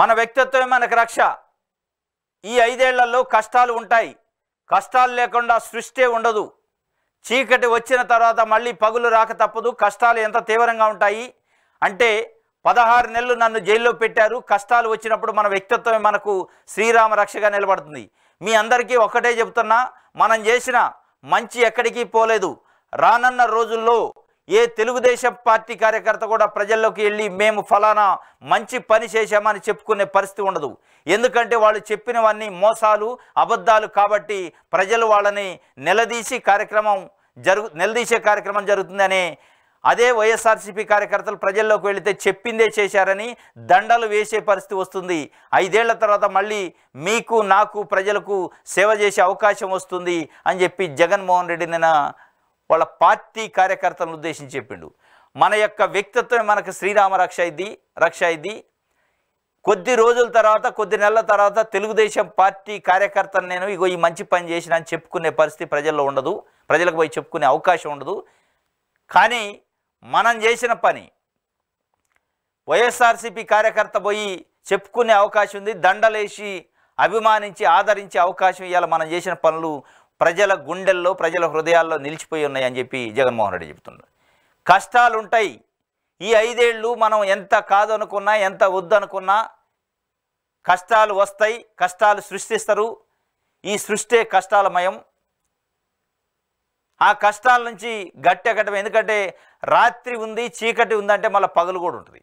మన వ్యక్తిత్వమే మనకు రక్ష ఈ ఐదేళ్లలో కష్టాలు ఉంటాయి కష్టాలు లేకుండా సృష్టి ఉండదు చీకటి వచ్చిన తర్వాత మళ్ళీ పగులు రాక తప్పదు కష్టాలు ఎంత తీవ్రంగా ఉంటాయి అంటే పదహారు నెలలు నన్ను జైల్లో పెట్టారు కష్టాలు వచ్చినప్పుడు మన వ్యక్తిత్వమే మనకు శ్రీరామ రక్షగా నిలబడుతుంది మీ అందరికీ ఒక్కటే చెబుతున్నా మనం చేసిన మంచి ఎక్కడికి పోలేదు రానన్న రోజుల్లో ఏ తెలుగుదేశం పార్టీ కార్యకర్త కూడా ప్రజల్లోకి వెళ్ళి మేము ఫలానా మంచి పని చేశామని చెప్పుకునే పరిస్థితి ఉండదు ఎందుకంటే వాళ్ళు చెప్పినవన్నీ మోసాలు అబద్ధాలు కాబట్టి ప్రజలు వాళ్ళని నిలదీసి కార్యక్రమం జరుగు నిలదీసే కార్యక్రమం జరుగుతుందని అదే వైఎస్ఆర్సీపీ కార్యకర్తలు ప్రజల్లోకి వెళితే చెప్పిందే చేశారని దండలు వేసే పరిస్థితి వస్తుంది ఐదేళ్ల తర్వాత మళ్ళీ మీకు నాకు ప్రజలకు సేవ చేసే అవకాశం వస్తుంది అని చెప్పి జగన్మోహన్ రెడ్డి నిన్న వాళ్ళ పార్టీ కార్యకర్తలను ఉద్దేశించి చెప్పిండు మన యొక్క వ్యక్తిత్వమే మనకు శ్రీరామ రక్ష ఇది రక్ష ఇది కొద్ది రోజుల తర్వాత కొద్ది నెలల తర్వాత తెలుగుదేశం పార్టీ కార్యకర్తలు నేను ఇగో ఈ మంచి పని చేసిన అని చెప్పుకునే పరిస్థితి ప్రజల్లో ఉండదు ప్రజలకు పోయి చెప్పుకునే అవకాశం ఉండదు కానీ మనం చేసిన పని వైఎస్ఆర్సీపీ కార్యకర్త పోయి చెప్పుకునే అవకాశం ఉంది దండలేసి అభిమానించి ఆదరించే అవకాశం ఇవాళ మనం చేసిన పనులు ప్రజల గుండెల్లో ప్రజల హృదయాల్లో నిలిచిపోయి ఉన్నాయి అని చెప్పి జగన్మోహన్ రెడ్డి కష్టాలు ఉంటాయి ఈ ఐదేళ్ళు మనం ఎంత కాదనుకున్నా ఎంత వద్దనుకున్నా కష్టాలు వస్తాయి కష్టాలు సృష్టిస్తారు ఈ సృష్టే కష్టాలమయం ఆ కష్టాల నుంచి గట్టెక్కటం ఎందుకంటే రాత్రి ఉంది చీకటి ఉందంటే మళ్ళీ పగలు కూడా ఉంటుంది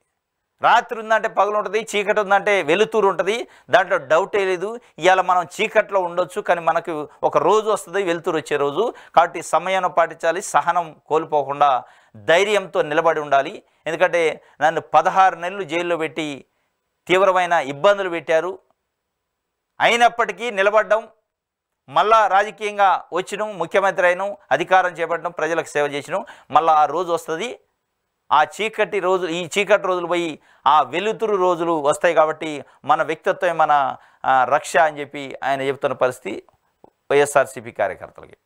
రాత్రి ఉందంటే పగలు ఉంటుంది చీకటి ఉందంటే వెలుతురు ఉంటుంది దాంట్లో డౌటే లేదు ఇవాళ మనం చీకట్లో ఉండొచ్చు కానీ మనకు ఒక రోజు వస్తుంది వెలుతురు వచ్చే రోజు కాబట్టి సమయాన్ని పాటించాలి సహనం కోల్పోకుండా ధైర్యంతో నిలబడి ఉండాలి ఎందుకంటే నన్ను పదహారు నెలలు జైల్లో పెట్టి తీవ్రమైన ఇబ్బందులు పెట్టారు అయినప్పటికీ నిలబడ్డం మళ్ళా రాజకీయంగా వచ్చినాం ముఖ్యమంత్రి అయినాం అధికారం చేపట్టడం ప్రజలకు సేవ చేసినాం మళ్ళీ ఆ రోజు వస్తుంది ఆ చీకటి రోజు ఈ చీకటి రోజులు పోయి ఆ వెలుతురు రోజులు వస్తాయి కాబట్టి మన వ్యక్తిత్వమే మన రక్ష అని చెప్పి ఆయన చెబుతున్న పరిస్థితి వైఎస్ఆర్సీపీ కార్యకర్తలకి